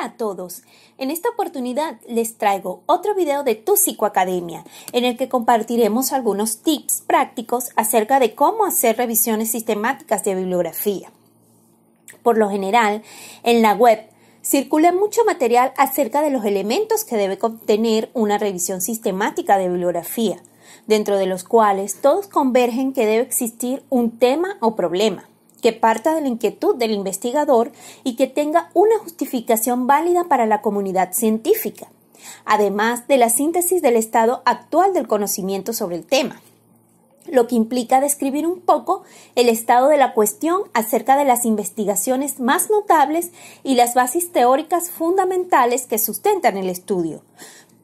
a todos. En esta oportunidad les traigo otro video de Tu Psicoacademia, en el que compartiremos algunos tips prácticos acerca de cómo hacer revisiones sistemáticas de bibliografía. Por lo general, en la web circula mucho material acerca de los elementos que debe contener una revisión sistemática de bibliografía, dentro de los cuales todos convergen que debe existir un tema o problema que parta de la inquietud del investigador y que tenga una justificación válida para la comunidad científica, además de la síntesis del estado actual del conocimiento sobre el tema lo que implica describir un poco el estado de la cuestión acerca de las investigaciones más notables y las bases teóricas fundamentales que sustentan el estudio,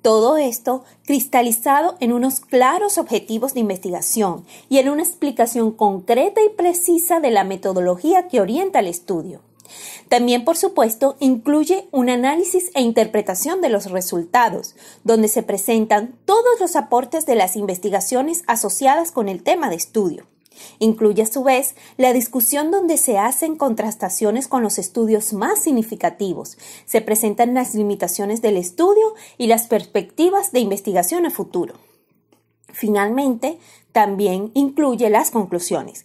todo esto cristalizado en unos claros objetivos de investigación y en una explicación concreta y precisa de la metodología que orienta el estudio. También, por supuesto, incluye un análisis e interpretación de los resultados, donde se presentan todos los aportes de las investigaciones asociadas con el tema de estudio. Incluye a su vez la discusión donde se hacen contrastaciones con los estudios más significativos, se presentan las limitaciones del estudio y las perspectivas de investigación a futuro. Finalmente, también incluye las conclusiones.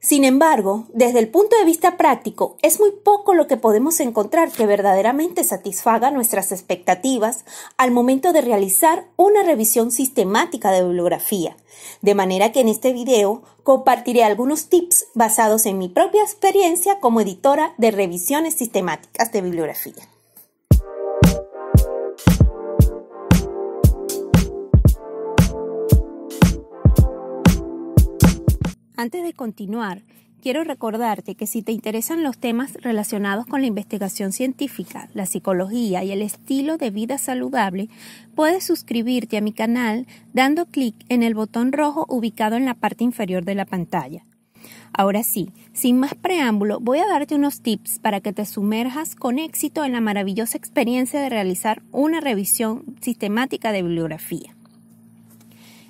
Sin embargo, desde el punto de vista práctico, es muy poco lo que podemos encontrar que verdaderamente satisfaga nuestras expectativas al momento de realizar una revisión sistemática de bibliografía, de manera que en este video compartiré algunos tips basados en mi propia experiencia como editora de revisiones sistemáticas de bibliografía. Antes de continuar, quiero recordarte que si te interesan los temas relacionados con la investigación científica, la psicología y el estilo de vida saludable, puedes suscribirte a mi canal dando clic en el botón rojo ubicado en la parte inferior de la pantalla. Ahora sí, sin más preámbulo, voy a darte unos tips para que te sumerjas con éxito en la maravillosa experiencia de realizar una revisión sistemática de bibliografía.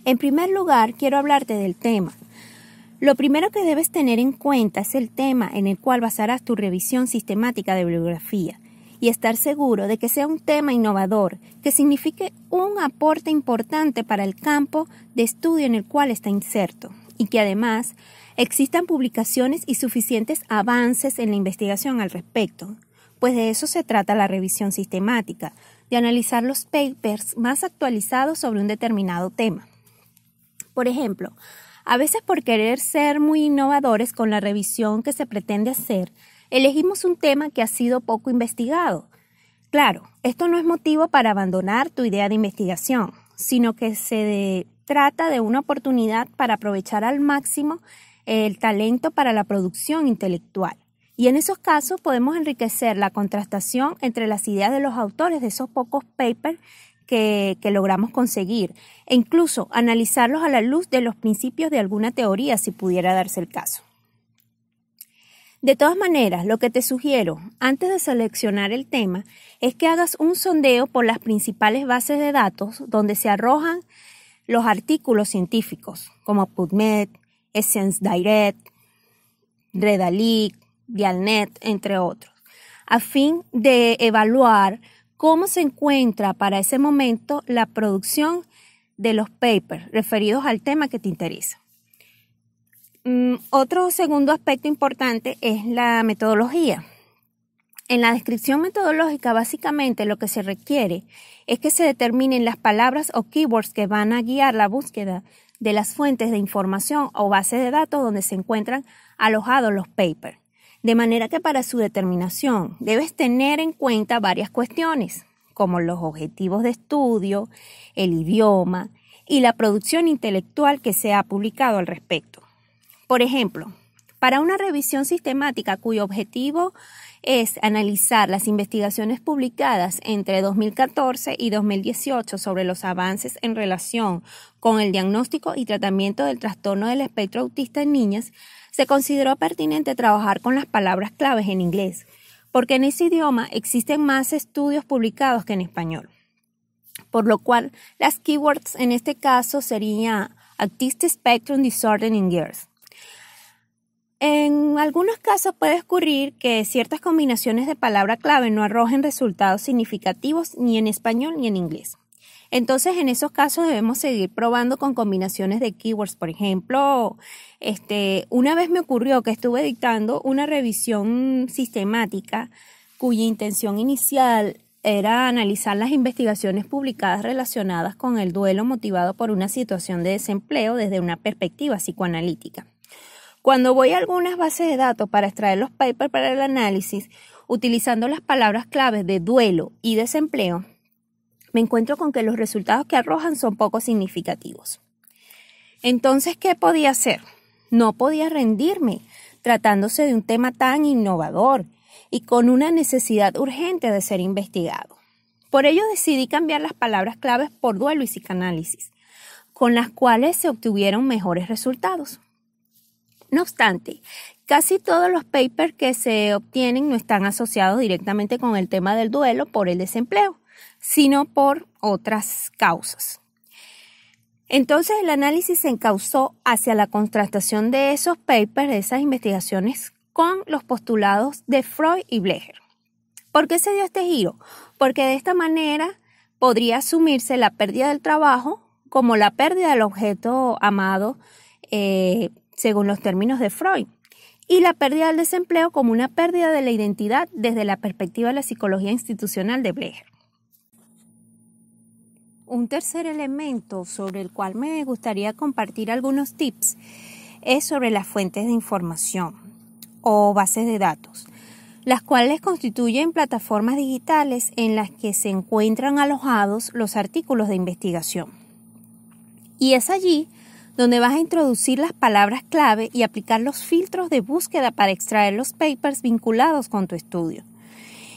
En primer lugar, quiero hablarte del tema lo primero que debes tener en cuenta es el tema en el cual basarás tu revisión sistemática de bibliografía y estar seguro de que sea un tema innovador, que signifique un aporte importante para el campo de estudio en el cual está inserto y que además existan publicaciones y suficientes avances en la investigación al respecto, pues de eso se trata la revisión sistemática, de analizar los papers más actualizados sobre un determinado tema. Por ejemplo, a veces por querer ser muy innovadores con la revisión que se pretende hacer, elegimos un tema que ha sido poco investigado. Claro, esto no es motivo para abandonar tu idea de investigación, sino que se trata de una oportunidad para aprovechar al máximo el talento para la producción intelectual. Y en esos casos podemos enriquecer la contrastación entre las ideas de los autores de esos pocos papers que, logramos conseguir e incluso analizarlos a la luz de los principios de alguna teoría si pudiera darse el caso. De todas maneras, lo que te sugiero antes de seleccionar el tema es que hagas un sondeo por las principales bases de datos donde se arrojan los artículos científicos como PubMed, Essence Direct, Redalic, Dialnet, entre otros, a fin de evaluar cómo se encuentra para ese momento la producción de los papers referidos al tema que te interesa. Mm, otro segundo aspecto importante es la metodología. En la descripción metodológica básicamente lo que se requiere es que se determinen las palabras o keywords que van a guiar la búsqueda de las fuentes de información o bases de datos donde se encuentran alojados los papers. De manera que para su determinación debes tener en cuenta varias cuestiones, como los objetivos de estudio, el idioma y la producción intelectual que se ha publicado al respecto. Por ejemplo, para una revisión sistemática cuyo objetivo es analizar las investigaciones publicadas entre 2014 y 2018 sobre los avances en relación con el diagnóstico y tratamiento del trastorno del espectro autista en niñas, se consideró pertinente trabajar con las palabras claves en inglés, porque en ese idioma existen más estudios publicados que en español. Por lo cual, las keywords en este caso serían Autistic Spectrum Disorder in Girls. En algunos casos puede ocurrir que ciertas combinaciones de palabra clave no arrojen resultados significativos ni en español ni en inglés. Entonces, en esos casos debemos seguir probando con combinaciones de keywords. Por ejemplo, este, una vez me ocurrió que estuve dictando una revisión sistemática cuya intención inicial era analizar las investigaciones publicadas relacionadas con el duelo motivado por una situación de desempleo desde una perspectiva psicoanalítica. Cuando voy a algunas bases de datos para extraer los papers para el análisis, utilizando las palabras claves de duelo y desempleo, me encuentro con que los resultados que arrojan son poco significativos. Entonces, ¿qué podía hacer? No podía rendirme, tratándose de un tema tan innovador y con una necesidad urgente de ser investigado. Por ello decidí cambiar las palabras claves por duelo y psicanálisis, con las cuales se obtuvieron mejores resultados. No obstante, casi todos los papers que se obtienen no están asociados directamente con el tema del duelo por el desempleo, sino por otras causas. Entonces el análisis se encauzó hacia la contrastación de esos papers, de esas investigaciones, con los postulados de Freud y Bleger. ¿Por qué se dio este giro? Porque de esta manera podría asumirse la pérdida del trabajo como la pérdida del objeto amado eh, según los términos de Freud y la pérdida del desempleo como una pérdida de la identidad desde la perspectiva de la psicología institucional de Bleger. Un tercer elemento sobre el cual me gustaría compartir algunos tips es sobre las fuentes de información o bases de datos, las cuales constituyen plataformas digitales en las que se encuentran alojados los artículos de investigación. Y es allí donde vas a introducir las palabras clave y aplicar los filtros de búsqueda para extraer los papers vinculados con tu estudio.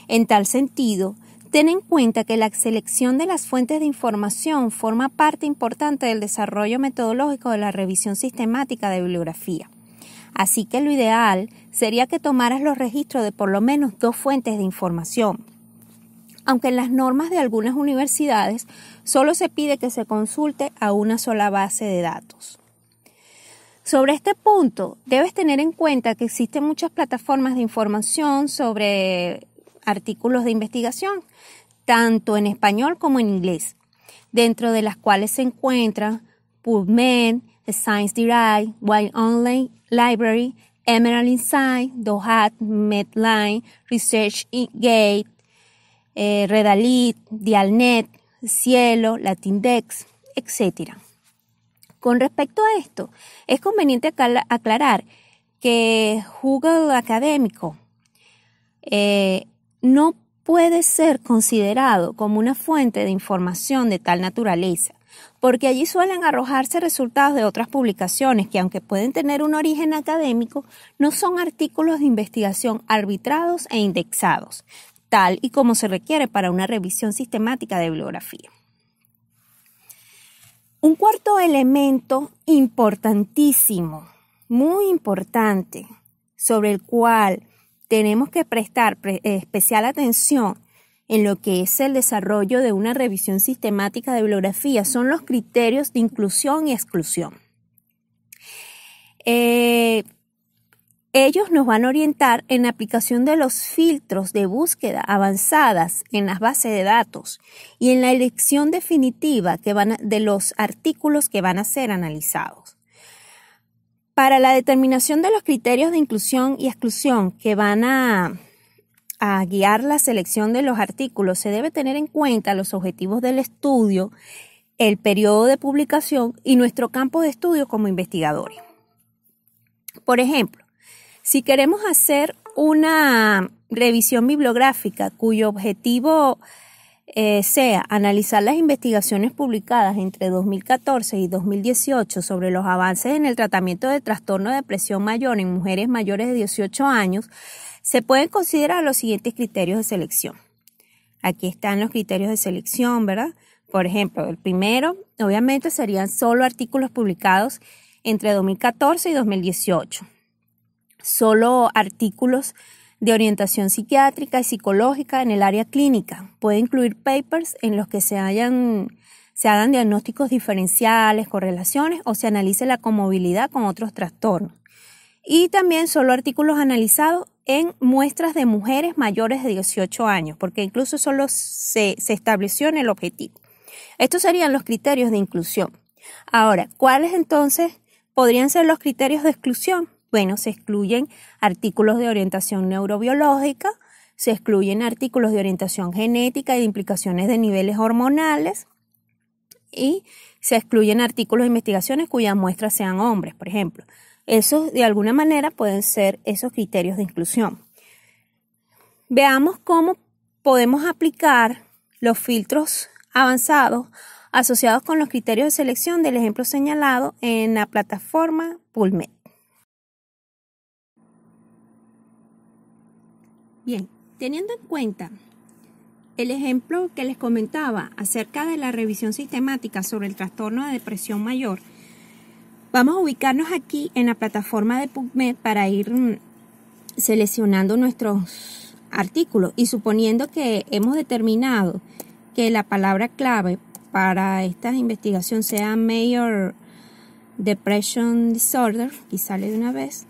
En tal sentido, Ten en cuenta que la selección de las fuentes de información forma parte importante del desarrollo metodológico de la revisión sistemática de bibliografía. Así que lo ideal sería que tomaras los registros de por lo menos dos fuentes de información. Aunque en las normas de algunas universidades solo se pide que se consulte a una sola base de datos. Sobre este punto, debes tener en cuenta que existen muchas plataformas de información sobre artículos de investigación, tanto en español como en inglés, dentro de las cuales se encuentran PubMed, Science Direct, Wild Online Library, Emerald Insight, Dohat, Medline, ResearchGate, eh, Redalit, Dialnet, Cielo, Latindex, etc. Con respecto a esto, es conveniente aclarar que Google Académico eh, no puede ser considerado como una fuente de información de tal naturaleza, porque allí suelen arrojarse resultados de otras publicaciones que, aunque pueden tener un origen académico, no son artículos de investigación arbitrados e indexados, tal y como se requiere para una revisión sistemática de bibliografía. Un cuarto elemento importantísimo, muy importante, sobre el cual tenemos que prestar eh, especial atención en lo que es el desarrollo de una revisión sistemática de bibliografía son los criterios de inclusión y exclusión. Eh, ellos nos van a orientar en la aplicación de los filtros de búsqueda avanzadas en las bases de datos y en la elección definitiva de los artículos que van a ser analizados. Para la determinación de los criterios de inclusión y exclusión que van a, guiar la selección de los artículos, se debe tener en cuenta los objetivos del estudio, el periodo de publicación y nuestro campo de estudio como investigadores. Por ejemplo, si queremos hacer una revisión bibliográfica cuyo objetivo eh, sea analizar las investigaciones publicadas entre 2014 y 2018 sobre los avances en el tratamiento de trastorno de depresión mayor en mujeres mayores de 18 años, se pueden considerar los siguientes criterios de selección. Aquí están los criterios de selección, ¿verdad? Por ejemplo, el primero, obviamente, serían solo artículos publicados entre 2014 y 2018. Solo artículos de orientación psiquiátrica y psicológica en el área clínica. Puede incluir papers en los que se, hayan, se hagan diagnósticos diferenciales, correlaciones o se analice la comovilidad con otros trastornos. Y también solo artículos analizados en muestras de mujeres mayores de 18 años, porque incluso solo se, se estableció en el objetivo. Estos serían los criterios de inclusión. Ahora, ¿cuáles entonces podrían ser los criterios de exclusión? bueno, se excluyen artículos de orientación neurobiológica, se excluyen artículos de orientación genética y de implicaciones de niveles hormonales y se excluyen artículos de investigaciones cuyas muestras sean hombres, por ejemplo. Esos, de alguna manera, pueden ser esos criterios de inclusión. Veamos cómo podemos aplicar los filtros avanzados asociados con los criterios de selección del ejemplo señalado en la plataforma PubMed. Bien, teniendo en cuenta el ejemplo que les comentaba acerca de la revisión sistemática sobre el trastorno de depresión mayor, vamos a ubicarnos aquí en la plataforma de PubMed para ir mm, seleccionando nuestros artículos y suponiendo que hemos determinado que la palabra clave para esta investigación sea Mayor Depression Disorder, y sale de una vez,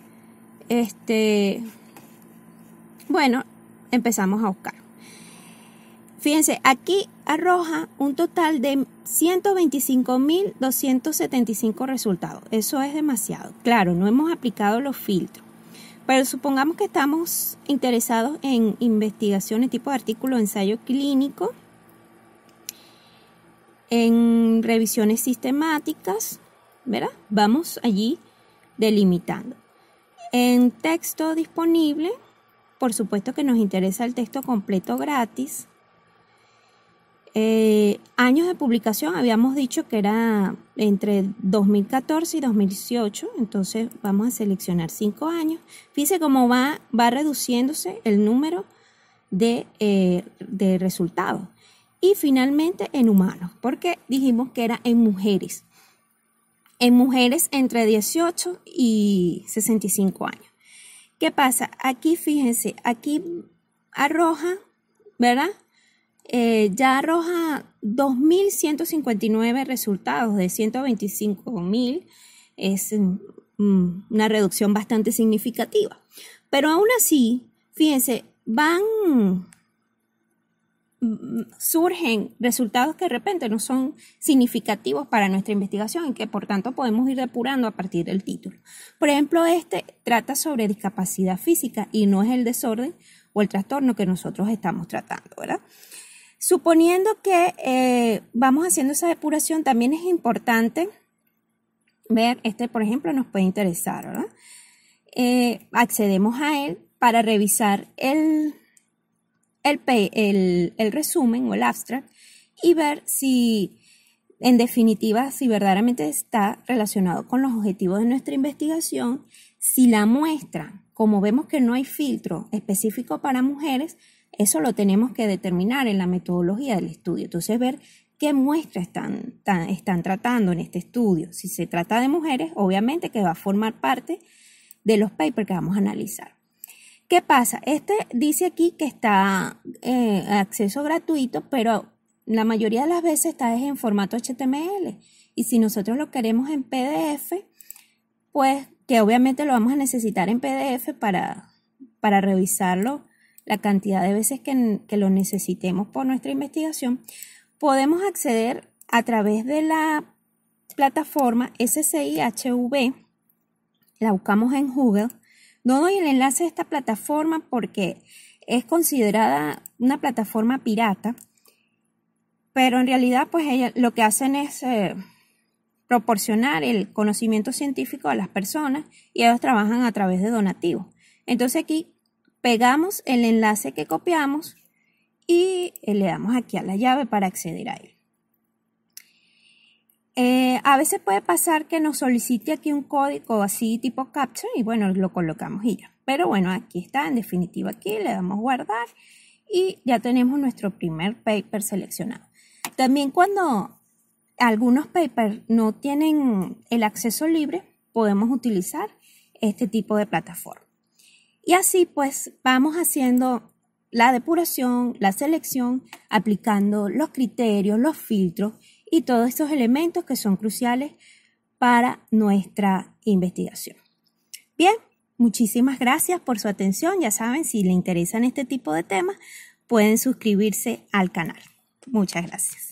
este, bueno, empezamos a buscar. Fíjense, aquí arroja un total de 125.275 resultados. Eso es demasiado. Claro, no hemos aplicado los filtros. Pero supongamos que estamos interesados en investigaciones tipo de artículo, ensayo clínico, en revisiones sistemáticas, ¿verdad? Vamos allí delimitando. En texto disponible, por supuesto que nos interesa el texto completo gratis. Eh, años de publicación, habíamos dicho que era entre 2014 y 2018, entonces vamos a seleccionar 5 años. Fíjense cómo va, va reduciéndose el número eh, de resultados. Y finalmente en humanos, porque dijimos que era en mujeres. En mujeres entre 18 y 65 años. ¿Qué pasa? Aquí fíjense, aquí arroja, ¿verdad? Eh, ya arroja 2.159 resultados de 125.000. Es mm, mm, una reducción bastante significativa. Pero aún así, fíjense, van surgen resultados que de repente no son significativos para nuestra investigación y que por tanto podemos ir depurando a partir del título. Por ejemplo, este trata sobre discapacidad física y no es el desorden o el trastorno que nosotros estamos tratando, ¿verdad? Suponiendo que eh, vamos haciendo esa depuración, también es importante ver, este por ejemplo nos puede interesar, ¿verdad? Eh, accedemos a él para revisar el el, resumen o el abstract y ver si en definitiva, si verdaderamente está relacionado con los objetivos de nuestra investigación, si la muestra, como vemos que no hay filtro específico para mujeres, eso lo tenemos que determinar en la metodología del estudio. Entonces, ver qué muestra están, están tratando en este estudio. Si se trata de mujeres, obviamente que va a formar parte de los papers que vamos a analizar. ¿Qué pasa? Este dice aquí que está eh, acceso gratuito, pero la mayoría de las veces está en formato HTML. Y si nosotros lo queremos en PDF, pues que obviamente lo vamos a necesitar en PDF para, para revisarlo la cantidad de veces que, que lo necesitemos por nuestra investigación, podemos acceder a través de la plataforma SCIHV, la buscamos en Google no doy el enlace a esta plataforma porque es considerada una plataforma pirata, pero en realidad pues lo que hacen es eh, proporcionar el conocimiento científico a las personas y ellos trabajan a través de donativos. Entonces aquí pegamos el enlace que copiamos y eh, le damos aquí a la llave para acceder a él. Eh, a veces puede pasar que nos solicite aquí un código así tipo capture y bueno, lo colocamos y ya. Pero bueno, aquí está, en definitiva aquí le damos guardar y ya tenemos nuestro primer paper seleccionado. También cuando algunos papers no tienen el acceso libre, podemos utilizar este tipo de plataforma. Y así pues vamos haciendo la depuración, la selección, aplicando los criterios, los filtros y todos estos elementos que son cruciales para nuestra investigación. Bien, muchísimas gracias por su atención. Ya saben, si le interesan este tipo de temas, pueden suscribirse al canal. Muchas gracias.